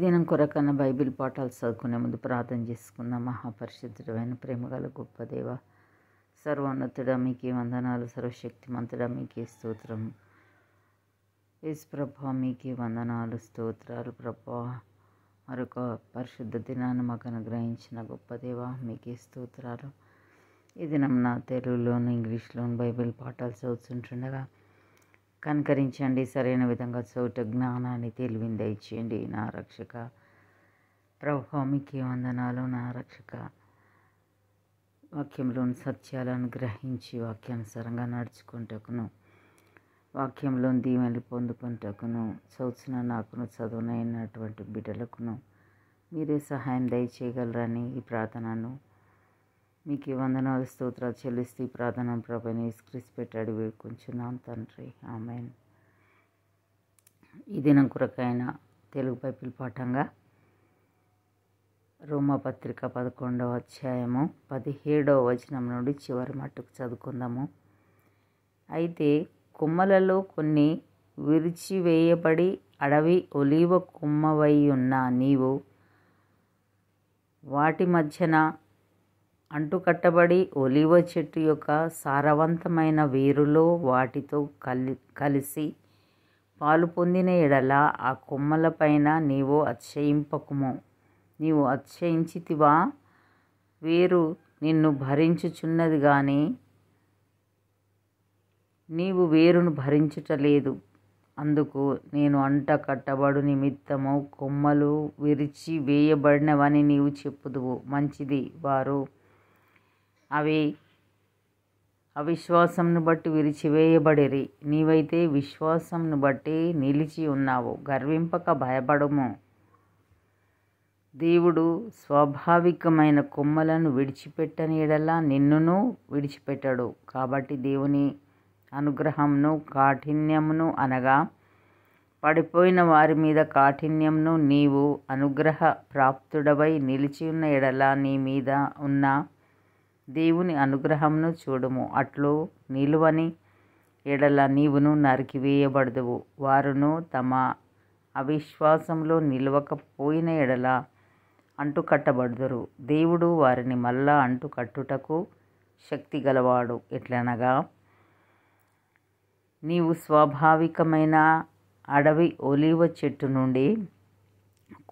దినం కొరకన్న బైబిల్ పాఠాలు చదువుకునే ముందు ప్రార్థన చేసుకున్న మహాపరిశుద్ధుడమైన ప్రేమగల గొప్ప దేవ సర్వోన్నతుడ మీకే వందనాలు సర్వశక్తిమంతుడ మీకే స్తోత్రం యేసు ప్రభా మీకే వందనాలు స్తోత్రాలు ప్రభా మరొక పరిశుద్ధ దినాన్ని మాకు అనుగ్రహించిన గొప్ప దేవ మీకే స్తోత్రాలు ఈ దినం నా తెలుగులోను ఇంగ్లీష్లోను బైబిల్ పాఠాలు చదువుతుంటుండగా కనకరించండి సరైన విధంగా చోట జ్ఞానాన్ని తెలివిని దయచేయండి నా రక్షక ప్రభావ వందనాలు నా రక్షక వాక్యంలోని సత్యాలను గ్రహించి వాక్యానుసారంగా నడుచుకుంటకును వాక్యంలోని దీవెనలు పొందుకుంటకును చౌచిన నాకును చదువునైనటువంటి బిడ్డలకును మీరే సహాయం దయచేయగలరని ఈ ప్రార్థనను మీకు వందనాలు స్తోత్రాలు చెల్లిస్తూ ప్రార్థన ప్రభని స్క్రీస్ పెట్టాడు వేడుకుంటున్నాం తండ్రి ఆమెన్ ఈ దినం కొరకైన తెలుగు బైబిల్ పాఠంగా రోమపత్రిక పదకొండవ అధ్యాయము పదిహేడవ వచనం నుండి చివరి మట్టుకు చదువుకుందాము అయితే కొమ్మలలో కొన్ని విరిచివేయబడి అడవి ఒలీవ కుమ్మవై ఉన్న నీవు వాటి మధ్యన అంటుకట్టబడి ఒలివ చెట్టు యొక్క సారవంతమైన వేరులో వాటితో కలి కలిసి పాలు పొందిన ఎడల ఆ కొమ్మలపైన నీవు అచ్చయింపకుము నీవు అత్యయించితివా వేరు నిన్ను భరించుచున్నది కానీ నీవు వేరును భరించుటలేదు అందుకు నేను అంట కట్టబడు నిమిత్తము కొమ్మలు విరిచి వేయబడినవని నీవు చెప్పుదువు మంచిది వారు అవి అవిశ్వాసంను బట్టి విరిచివేయబడిరి నీవైతే విశ్వాసంను బట్టి నిలిచి ఉన్నావు గర్వింపక భయపడము దేవుడు స్వాభావికమైన కొమ్మలను విడిచిపెట్టని ఎడలా నిన్నును విడిచిపెట్టడు కాబట్టి దేవుని అనుగ్రహంను కాఠిన్యమును అనగా పడిపోయిన వారి మీద కాఠిన్యంను నీవు అనుగ్రహ ప్రాప్తుడవై నిలిచి ఉన్న ఎడల నీ మీద ఉన్న దేవుని అనుగ్రహమును చూడము అట్లు నిలువని ఎడల నీవును నరికివేయబడదువు వారును తమ అవిశ్వాసంలో నిలవకపోయిన ఎడల అంటుకట్టబడుదురు దేవుడు వారిని మళ్ళా అంటుకట్టుటకు శక్తి గలవాడు ఎట్లనగా నీవు స్వాభావికమైన అడవి ఒలివ చెట్టు నుండి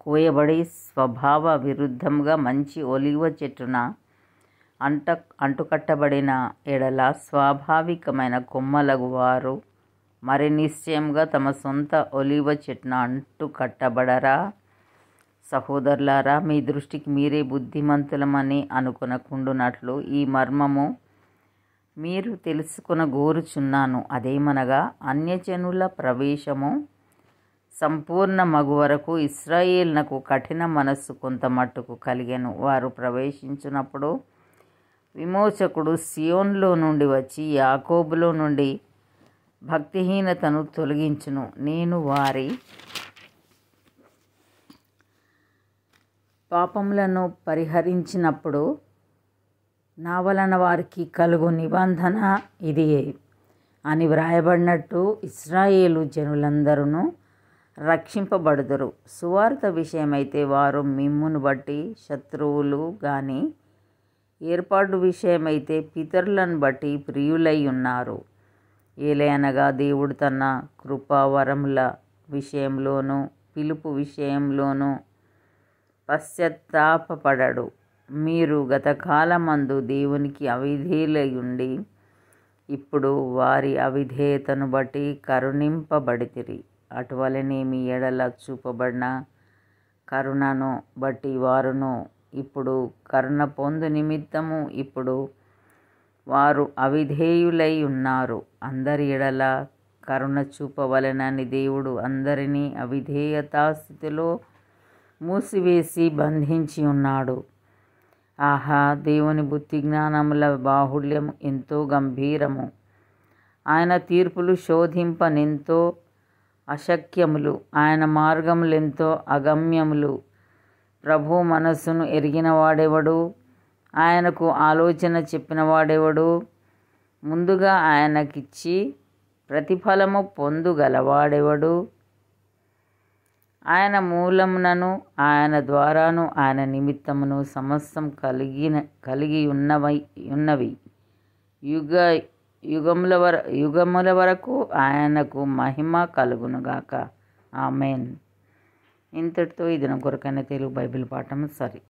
కోయబడి స్వభావ విరుద్ధంగా మంచి ఒలివ చెట్టున అంట అంటుకట్టబడిన ఎడల స్వాభావికమైన కొమ్మలకు వారు మరి నిశ్చయంగా తమ సొంత ఒలివ చెట్న అంటుకట్టబడరా సహోదరులారా మీ దృష్టికి మీరే బుద్ధిమంతులమని అనుకునకుండునట్లు ఈ మర్మము మీరు తెలుసుకున్న గోరుచున్నాను అదేమనగా అన్యజనుల ప్రవేశము సంపూర్ణ మగు వరకు ఇస్రాయేల్నకు కఠిన మనస్సు కొంత మట్టుకు కలిగాను వారు ప్రవేశించినప్పుడు విమోచకుడు సియోన్లో నుండి వచ్చి యాకోబులో నుండి భక్తిహీనతను తొలగించును నేను వారి పాపములను పరిహరించినప్పుడు నా వలన వారికి కలుగు నిబంధన ఇది అని వ్రాయబడినట్టు ఇస్రాయేలు జనులందరూ రక్షింపబడుదురు సువార్త విషయమైతే వారు మిమ్మును బట్టి శత్రువులు కానీ ఏర్పాటు విషయమైతే పితరులను బట్టి ప్రియులై ఉన్నారు ఏలయనగా దేవుడు తన కృపావరముల విషయంలోనూ పిలుపు విషయంలోనూ పశ్చాత్తాపడడు మీరు గతకాలమందు దేవునికి అవిధేయులై ఉండి ఇప్పుడు వారి అవిధేయతను బట్టి కరుణింపబడితిరి అటువలనే మీ ఎడల చూపబడిన కరుణను బట్టి వారును ఇప్పుడు కరుణ పొందు నిమిత్తము ఇప్పుడు వారు అవిధేయులై ఉన్నారు అందరి ఎడల కరుణ చూపవలనని దేవుడు అందరినీ అవిధేయతాస్థితిలో మూసివేసి బంధించి ఉన్నాడు ఆహా దేవుని బుద్ధి జ్ఞానముల బాహుళ్యం ఎంతో గంభీరము ఆయన తీర్పులు శోధింపనెంతో అశక్యములు ఆయన మార్గములెంతో అగమ్యములు ప్రభు మనస్సును ఎరిగిన వాడెవడు ఆయనకు ఆలోచన చెప్పిన వాడెవడు ముందుగా ఆయనకిచ్చి ప్రతిఫలము పొందుగలవాడెవడు ఆయన మూలమునను ఆయన ద్వారాను ఆయన నిమిత్తమును సమస్తం కలిగిన కలిగి ఉన్నవై ఉన్నవి యుగ యుగముల వర యుగముల వరకు ఆయనకు మహిమ కలుగునుగాక ఆమెన్ ఇంతటితో ఇది నా కొరకైన తెలుగు బైబిల్ పాఠం సరి